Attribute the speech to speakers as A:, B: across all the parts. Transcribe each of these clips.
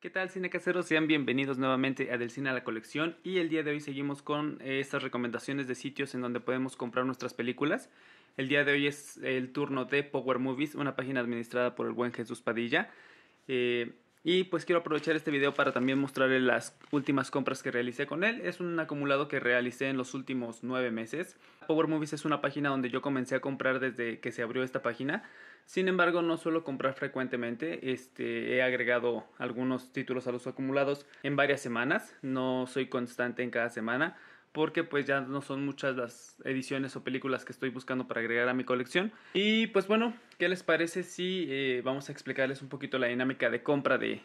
A: ¿Qué tal cine casero? Sean bienvenidos nuevamente a Del Cine a la Colección y el día de hoy seguimos con eh, estas recomendaciones de sitios en donde podemos comprar nuestras películas. El día de hoy es el turno de Power Movies, una página administrada por el buen Jesús Padilla. Eh, y pues quiero aprovechar este video para también mostrarle las últimas compras que realicé con él. Es un acumulado que realicé en los últimos nueve meses. Power Movies es una página donde yo comencé a comprar desde que se abrió esta página. Sin embargo, no suelo comprar frecuentemente. Este, he agregado algunos títulos a los acumulados en varias semanas. No soy constante en cada semana porque pues ya no son muchas las ediciones o películas que estoy buscando para agregar a mi colección. Y pues bueno, ¿qué les parece si eh, vamos a explicarles un poquito la dinámica de compra de,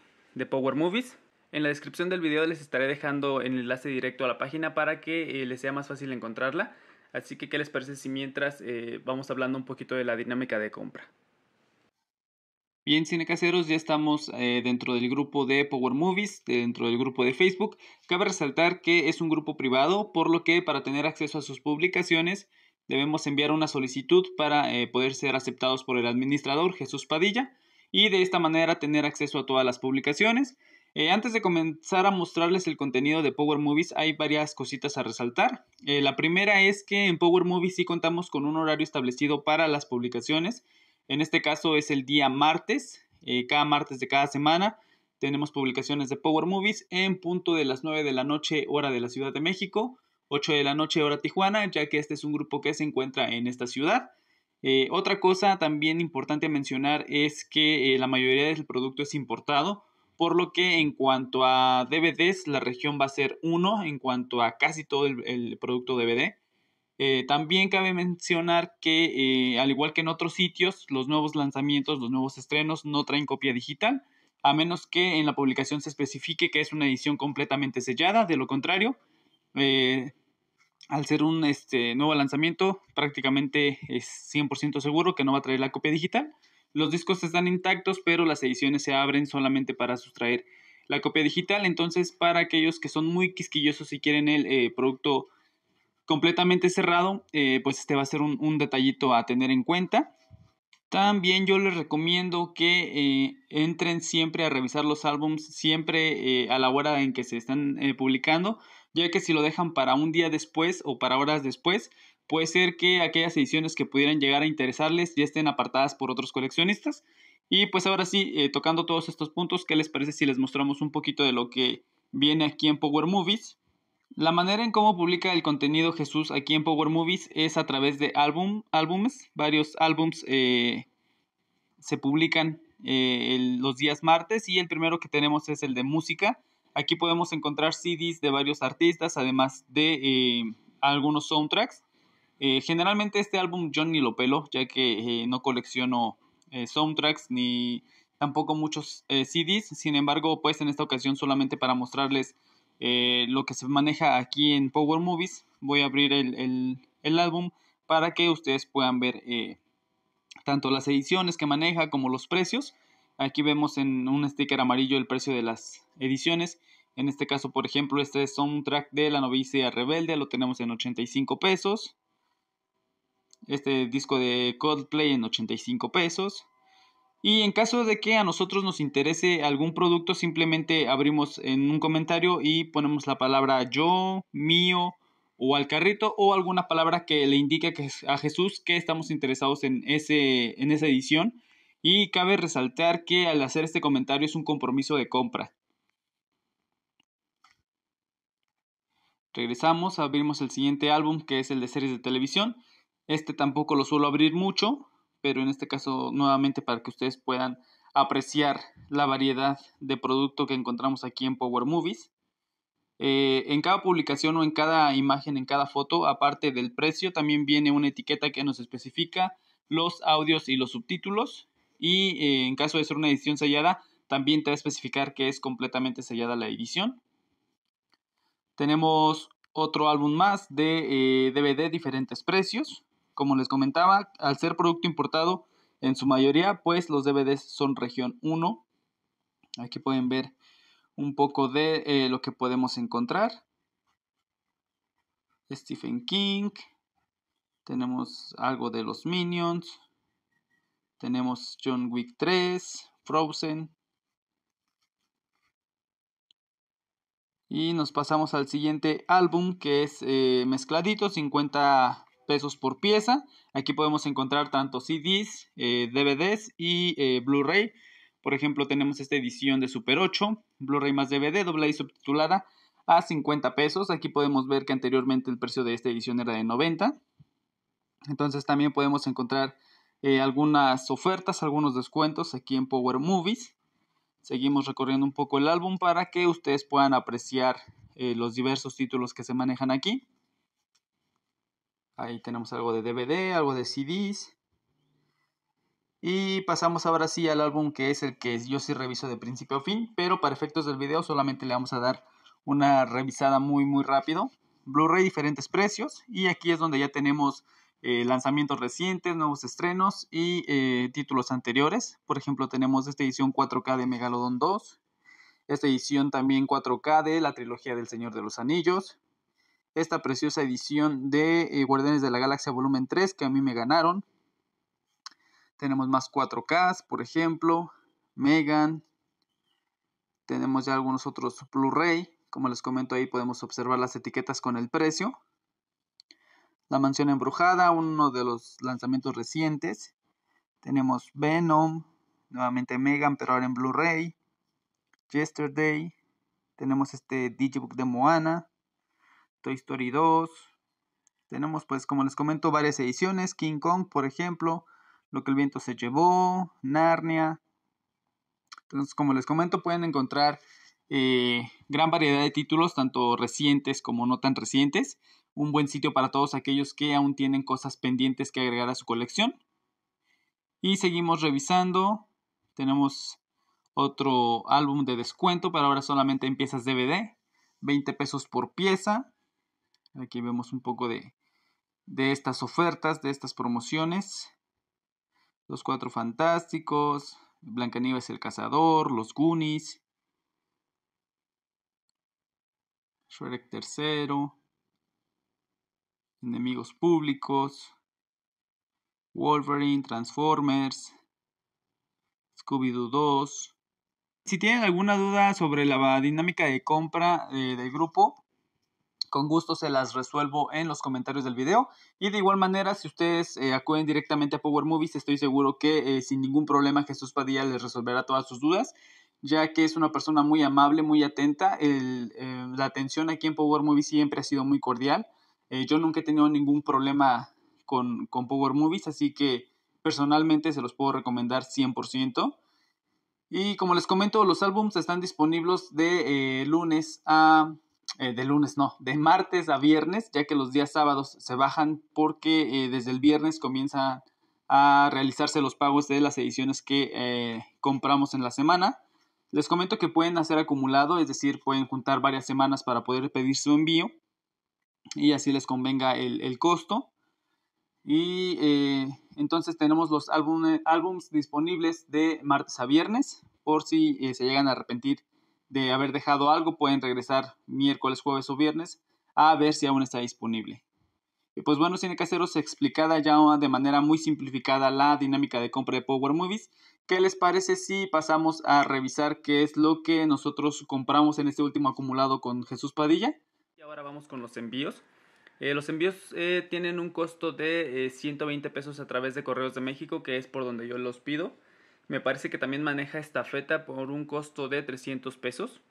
A: Power Movies? En la descripción del video les estaré dejando el enlace directo a la página para que eh, les sea más fácil encontrarla. Así que, ¿qué les parece si mientras eh, vamos hablando un poquito de la dinámica de compra? Bien, cinecaseros, ya estamos eh, dentro del grupo de Power Movies, dentro del grupo de Facebook. Cabe resaltar que es un grupo privado, por lo que para tener acceso a sus publicaciones debemos enviar una solicitud para eh, poder ser aceptados por el administrador Jesús Padilla y de esta manera tener acceso a todas las publicaciones. Eh, antes de comenzar a mostrarles el contenido de Power Movies hay varias cositas a resaltar. la primera es que en Power Movies sí contamos con un horario establecido para las publicaciones en este caso es el día martes, eh, cada martes de cada semana. Tenemos publicaciones de Power Movies en punto de las 9 de la noche hora de la Ciudad de México, 8 de la noche hora Tijuana, ya que este es un grupo que se encuentra en esta ciudad. Eh, otra cosa también importante mencionar es que eh, la mayoría del producto es importado, por lo que en cuanto a DVDs la región va a ser 1 en cuanto a casi todo el producto DVD. Eh, también cabe mencionar que, eh, al igual que en otros sitios, los nuevos lanzamientos, los nuevos estrenos no traen copia digital, a menos que en la publicación se especifique que es una edición completamente sellada, de lo contrario, eh, al ser un este, nuevo lanzamiento, prácticamente es 100% seguro que no va a traer la copia digital. Los discos están intactos, pero las ediciones se abren solamente para sustraer la copia digital. Entonces, para aquellos que son muy quisquillosos y quieren el producto completamente cerrado, eh, pues este va a ser un, detallito a tener en cuenta. También yo les recomiendo que eh, entren siempre a revisar los álbums, siempre eh, a la hora en que se están publicando, ya que si lo dejan para un día después o para horas después, puede ser que aquellas ediciones que pudieran llegar a interesarles ya estén apartadas por otros coleccionistas. Y pues ahora sí, tocando todos estos puntos, ¿qué les parece si les mostramos un poquito de lo que viene aquí en Power Movies? La manera en cómo publica el contenido Jesús aquí en Power Movies es a través de álbum, álbumes. Varios álbumes eh, se publican eh, los días martes y el primero que tenemos es el de música. Aquí podemos encontrar CDs de varios artistas, además de eh, algunos soundtracks. generalmente este álbum yo ni lo pelo, ya que no colecciono soundtracks ni tampoco muchos CDs. Sin embargo, pues en esta ocasión solamente para mostrarles eh, lo que se maneja aquí en Power Movies. Voy a abrir el, álbum para que ustedes puedan ver eh, tanto las ediciones que maneja como los precios. Aquí vemos en un sticker amarillo el precio de las ediciones. En este caso, por ejemplo, este es track de La novicia rebelde, lo tenemos en 85 pesos. Este disco de Coldplay en 85 pesos. Y en caso de que a nosotros nos interese algún producto, simplemente abrimos en un comentario y ponemos la palabra yo, mío o al carrito o alguna palabra que le indique a Jesús que estamos interesados en, ese, en esa edición. Y cabe resaltar que al hacer este comentario es un compromiso de compra. Regresamos, abrimos el siguiente álbum que es el de series de televisión. Este tampoco lo suelo abrir mucho, pero en este caso nuevamente para que ustedes puedan apreciar la variedad de producto que encontramos aquí en Power Movies. Eh, en cada publicación o en cada imagen, en cada foto, aparte del precio, también viene una etiqueta que nos especifica los audios y los subtítulos. Y eh, en caso de ser una edición sellada, también te va a especificar que es completamente sellada la edición. Tenemos otro álbum más de DVD eh, diferentes precios. Como les comentaba, al ser producto importado, en su mayoría, pues los DVDs son región 1. Aquí pueden ver un poco de eh, lo que podemos encontrar. Stephen King. Tenemos algo de los Minions. Tenemos John Wick 3, Frozen. Y nos pasamos al siguiente álbum que es eh, mezcladito, 50 pesos por pieza. Aquí podemos encontrar tanto CDs, eh, DVDs y eh, Blu-ray. Por ejemplo, tenemos esta edición de Super 8, Blu-ray más DVD, doble subtitulada a 50 pesos. Aquí podemos ver que anteriormente el precio de esta edición era de 90. Entonces también podemos encontrar eh, algunas ofertas, algunos descuentos aquí en Power Movies. Seguimos recorriendo un poco el álbum para que ustedes puedan apreciar los diversos títulos que se manejan aquí. Ahí tenemos algo de DVD, algo de CDs. Y pasamos ahora sí al álbum que es el que yo sí reviso de principio a fin, pero para efectos del video solamente le vamos a dar una revisada muy muy rápido. Blu-ray diferentes precios y aquí es donde ya tenemos eh, lanzamientos recientes, nuevos estrenos y eh, títulos anteriores. Por ejemplo, tenemos esta edición 4K de Megalodon 2, esta edición también 4K de la trilogía del Señor de los Anillos, esta preciosa edición de eh, Guardianes de la Galaxia Volumen 3 que a mí me ganaron. Tenemos más 4K, por ejemplo, Megan. Tenemos ya algunos otros Blu-ray. Como les comento ahí podemos observar las etiquetas con el precio. La Mansión Embrujada, uno de los lanzamientos recientes. Tenemos Venom, nuevamente Megan, pero ahora en Blu-ray. Yesterday. Tenemos este Digibook de Moana. Toy Story 2. Tenemos, pues, como les comento, varias ediciones. King Kong, por ejemplo, Lo que el viento se llevó, Narnia. Entonces, como les comento, pueden encontrar eh, gran variedad de títulos, tanto recientes como no tan recientes. Un buen sitio para todos aquellos que aún tienen cosas pendientes que agregar a su colección. Y seguimos revisando. Tenemos otro álbum de descuento, pero ahora solamente en piezas DVD. 20 pesos por pieza. Aquí vemos un poco de, estas ofertas, de estas promociones. Los Cuatro Fantásticos, Blancanieves el Cazador, Los Goonies, Shrek Tercero, Enemigos Públicos, Wolverine, Transformers, Scooby-Doo 2. Si tienen alguna duda sobre la dinámica de compra eh, del grupo, con gusto se las resuelvo en los comentarios del video. Y de igual manera, si ustedes eh, acuden directamente a Power Movies, estoy seguro que eh, sin ningún problema Jesús Padilla les resolverá todas sus dudas, ya que es una persona muy amable, muy atenta. Eh, la atención aquí en Power Movies siempre ha sido muy cordial. yo nunca he tenido ningún problema con, Power Movies, así que personalmente se los puedo recomendar 100%. Y como les comento, los álbumes están disponibles de lunes a eh, de lunes, no, de martes a viernes, ya que los días sábados se bajan porque eh, desde el viernes comienza a realizarse los pagos de las ediciones que eh, compramos en la semana. Les comento que pueden hacer acumulado, es decir, pueden juntar varias semanas para poder pedir su envío y así les convenga el, el costo. Y entonces tenemos los álbumes, álbums disponibles de martes a viernes por si se llegan a arrepentir de haber dejado algo, pueden regresar miércoles, jueves o viernes a ver si aún está disponible. Y pues bueno, tiene que haceros explicada ya de manera muy simplificada la dinámica de compra de Power Movies. ¿Qué les parece si pasamos a revisar qué es lo que nosotros compramos en este último acumulado con Jesús Padilla? Y ahora vamos con los envíos. Eh, los envíos eh, tienen un costo de 120 eh, pesos a través de Correos de México, que es por donde yo los pido. Me parece que también maneja esta feta por un costo de 300 pesos.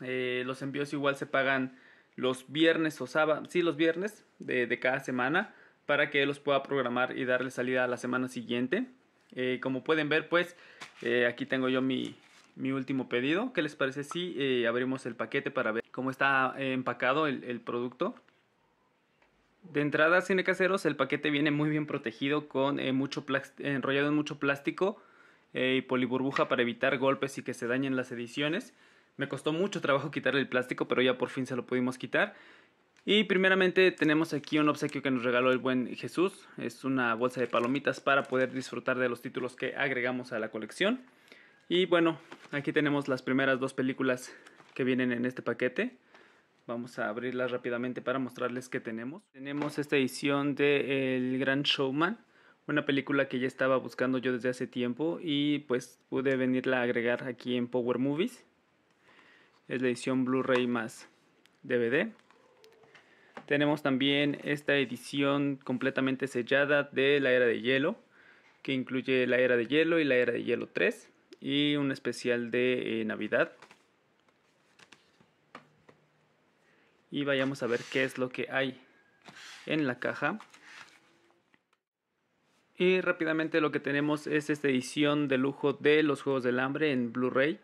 A: Eh, los envíos igual se pagan los viernes o sábado, sí, los viernes de, cada semana para que los pueda programar y darle salida a la semana siguiente. Eh, como pueden ver, pues eh, aquí tengo yo mi, último pedido. ¿Qué les parece si abrimos el paquete para ver cómo está empacado el producto? De entrada, cine caseros, el paquete viene muy bien protegido, con eh, mucho enrollado en mucho plástico eh, y poliburbuja para evitar golpes y que se dañen las ediciones. Me costó mucho trabajo quitar el plástico, pero ya por fin se lo pudimos quitar. Y primeramente tenemos aquí un obsequio que nos regaló el buen Jesús. Es una bolsa de palomitas para poder disfrutar de los títulos que agregamos a la colección. Y bueno, aquí tenemos las primeras dos películas que vienen en este paquete. Vamos a abrirla rápidamente para mostrarles qué tenemos. Tenemos esta edición de El Gran Showman, una película que ya estaba buscando yo desde hace tiempo y pues pude venirla a agregar aquí en Power Movies. Es la edición Blu-ray más DVD. Tenemos también esta edición completamente sellada de La Era de Hielo, que incluye La Era de Hielo y La Era de Hielo 3 y un especial de eh, Navidad y vayamos a ver qué es lo que hay en la caja. Y rápidamente lo que tenemos es esta edición de lujo de Los Juegos del Hambre en Blu-ray.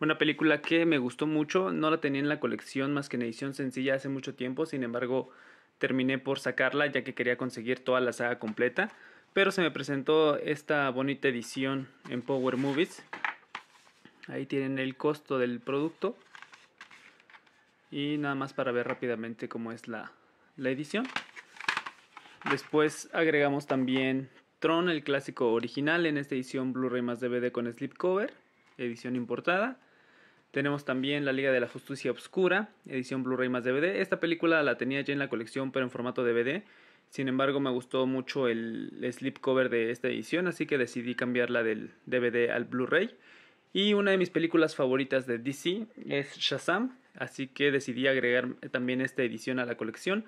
A: Una película que me gustó mucho, no la tenía en la colección más que en edición sencilla hace mucho tiempo, sin embargo terminé por sacarla ya que quería conseguir toda la saga completa, pero se me presentó esta bonita edición en Power Movies. Ahí tienen el costo del producto y nada más para ver rápidamente cómo es la, edición. Después agregamos también Tron, el clásico original, en esta edición Blu-ray más DVD con slipcover, edición importada. Tenemos también La Liga de la Justicia Obscura, edición Blu-ray más DVD. Esta película la tenía ya en la colección, pero en formato DVD. Sin embargo, me gustó mucho el slipcover de esta edición, así que decidí cambiarla del DVD al Blu-ray. Y una de mis películas favoritas de DC es Shazam, así que decidí agregar también esta edición a la colección.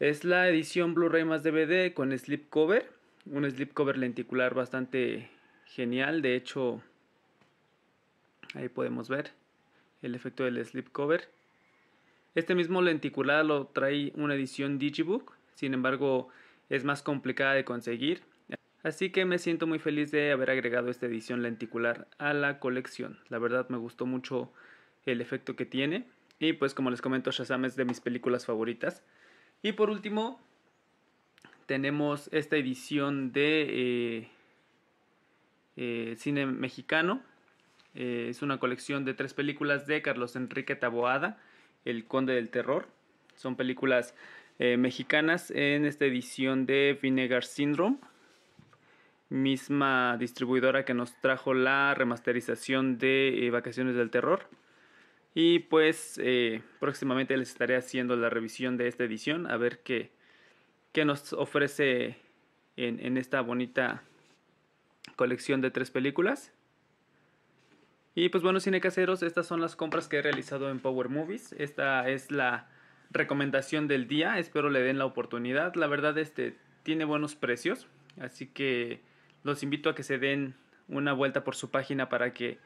A: Es la edición Blu-ray más DVD con slipcover, un slipcover lenticular bastante genial, de hecho ahí podemos ver el efecto del slipcover. Este mismo lenticular lo trae una edición Digibook, sin embargo es más complicada de conseguir, Así que me siento muy feliz de haber agregado esta edición lenticular a la colección. La verdad me gustó mucho el efecto que tiene. Y pues como les comento, Shazam es de mis películas favoritas. Y por último, tenemos esta edición de eh, eh, cine mexicano. Eh, es una colección de tres películas de Carlos Enrique Taboada, El Conde del Terror. Son películas mexicanas en esta edición de Vinegar Syndrome misma distribuidora que nos trajo la remasterización de eh, Vacaciones del Terror. Y pues eh, próximamente les estaré haciendo la revisión de esta edición, a ver qué, qué nos ofrece en, en, esta bonita colección de tres películas. Y pues bueno, cine caseros, estas son las compras que he realizado en Power Movies. Esta es la recomendación del día, espero le den la oportunidad. La verdad, este tiene buenos precios, así que los invito a que se den una vuelta por su página para que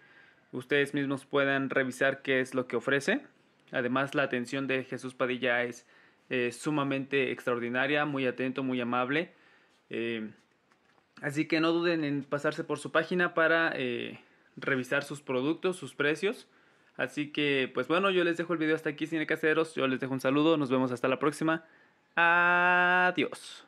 A: ustedes mismos puedan revisar qué es lo que ofrece. Además, la atención de Jesús Padilla es eh, sumamente extraordinaria, muy atento, muy amable. Eh, así que no duden en pasarse por su página para eh, revisar sus productos, sus precios. Así que, pues bueno, yo les dejo el video hasta aquí, Cine Caseros. Yo les dejo un saludo, nos vemos hasta la próxima. Adiós.